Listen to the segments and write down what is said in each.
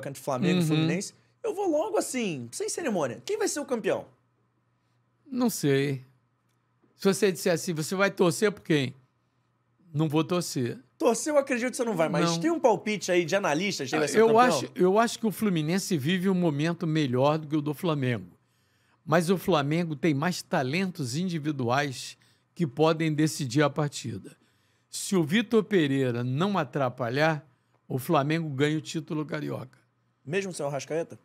contra Flamengo, uhum. Fluminense, eu vou logo assim, sem cerimônia. Quem vai ser o campeão? Não sei. Se você disser assim, você vai torcer por quem? Não vou torcer. Torcer, eu acredito que você não vai, mas não. tem um palpite aí de analista quem vai ser eu campeão? Acho, eu acho que o Fluminense vive um momento melhor do que o do Flamengo. Mas o Flamengo tem mais talentos individuais que podem decidir a partida. Se o Vitor Pereira não atrapalhar, o Flamengo ganha o título carioca. Mesmo sem o Arrascaeta?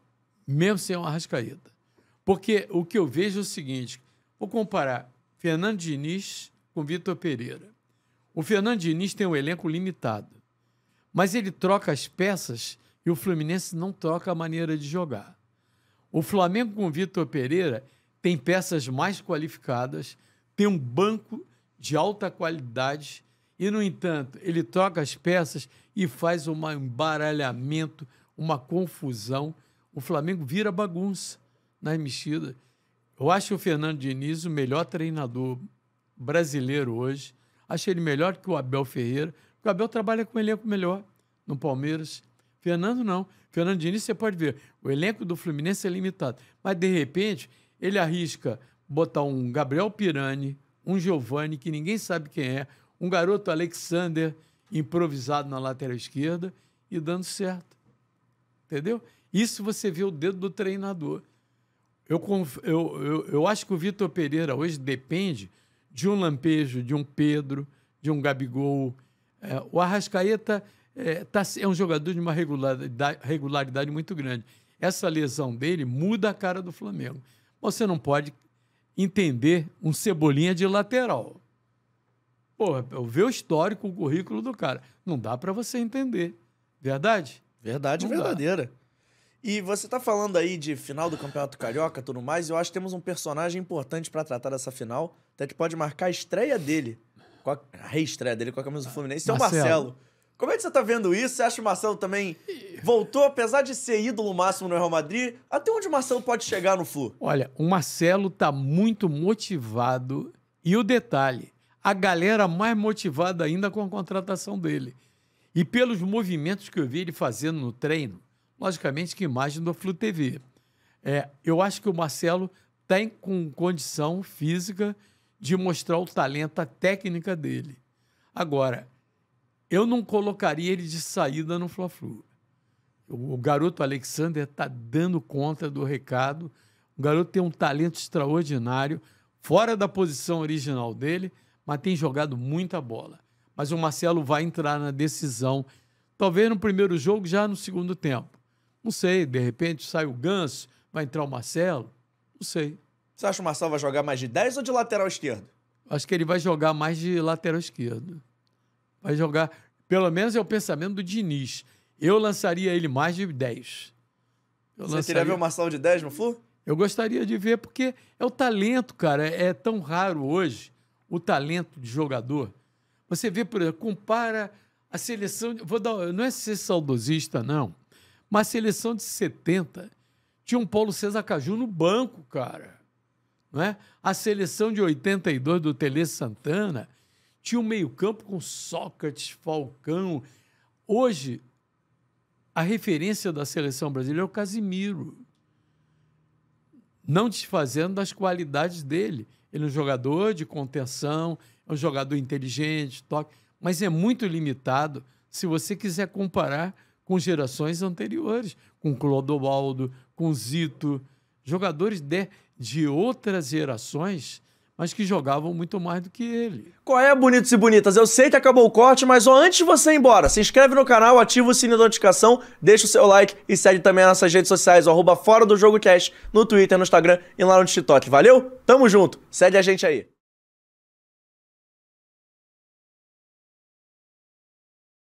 Mesmo sem o Arrascaeta. Porque o que eu vejo é o seguinte: vou comparar Fernando Diniz com Vitor Pereira. O Fernando Diniz tem um elenco limitado, mas ele troca as peças e o Fluminense não troca a maneira de jogar. O Flamengo com Vitor Pereira tem peças mais qualificadas, tem um banco de alta qualidade e, no entanto, ele troca as peças e faz um embaralhamento, uma confusão. O Flamengo vira bagunça na mexidas. Eu acho o Fernando Diniz o melhor treinador brasileiro hoje. Acho ele melhor que o Abel Ferreira. O Abel trabalha com o elenco melhor no Palmeiras. Fernando não. Fernando Diniz, você pode ver, o elenco do Fluminense é limitado. Mas, de repente, ele arrisca botar um Gabriel Pirani, um Giovani, que ninguém sabe quem é, um garoto Alexander improvisado na lateral esquerda e dando certo. Entendeu? Isso você vê o dedo do treinador. Eu, eu, eu, eu acho que o Vitor Pereira hoje depende de um lampejo, de um Pedro, de um Gabigol. É, o Arrascaeta é, tá, é um jogador de uma regularidade, regularidade muito grande. Essa lesão dele muda a cara do Flamengo. Você não pode entender um cebolinha de lateral. Porra, eu ver o histórico, o currículo do cara. Não dá para você entender. Verdade? Verdade não verdadeira. Dá. E você tá falando aí de final do Campeonato Carioca e tudo mais, eu acho que temos um personagem importante para tratar dessa final. Até que pode marcar a estreia dele. A, reestreia dele com a camisa do Fluminense, é o Marcelo. Como é que você tá vendo isso? Você acha que o Marcelo também voltou, apesar de ser ídolo máximo no Real Madrid? Até onde o Marcelo pode chegar no Flu? Olha, o Marcelo tá muito motivado. E o detalhe, a galera mais motivada ainda com a contratação dele. E pelos movimentos que eu vi ele fazendo no treino, logicamente que imagem do Flu TV. É, eu acho que o Marcelo tem com condição física de mostrar o talento, a técnica dele. Agora, eu não colocaria ele de saída no Fla-Flu. O garoto Alexander está dando conta do recado. O garoto tem um talento extraordinário, fora da posição original dele, mas tem jogado muita bola mas o Marcelo vai entrar na decisão, talvez no primeiro jogo, já no segundo tempo. Não sei, de repente sai o Ganso, vai entrar o Marcelo, não sei. Você acha que o Marcelo vai jogar mais de 10 ou de lateral esquerdo? Acho que ele vai jogar mais de lateral esquerdo. Vai jogar, pelo menos é o pensamento do Diniz. Eu lançaria ele mais de 10. Eu Você lançaria... queria ver o Marcelo de 10 no Flu? Eu gostaria de ver, porque é o talento, cara. É tão raro hoje o talento de jogador. Você vê, por exemplo, compara a seleção. Vou dar, não é ser saudosista, não. Mas a seleção de 70 tinha um Paulo César Caju no banco, cara. Não é? A seleção de 82 do Tele Santana tinha um meio-campo com Sócrates, Falcão. Hoje, a referência da seleção brasileira é o Casimiro. Não desfazendo das qualidades dele. Ele é um jogador de contenção, é um jogador inteligente, toque, mas é muito limitado se você quiser comparar com gerações anteriores, com Clodoaldo, com Zito, jogadores de, de outras gerações mas que jogavam muito mais do que ele. Qual é, bonitos e bonitas? Eu sei que acabou o corte, mas ó, antes de você ir embora, se inscreve no canal, ativa o sininho da notificação, deixa o seu like e segue também as nossas redes sociais, o arroba fora do jogo cast, no Twitter, no Instagram e lá no TikTok. Valeu? Tamo junto, segue a gente aí.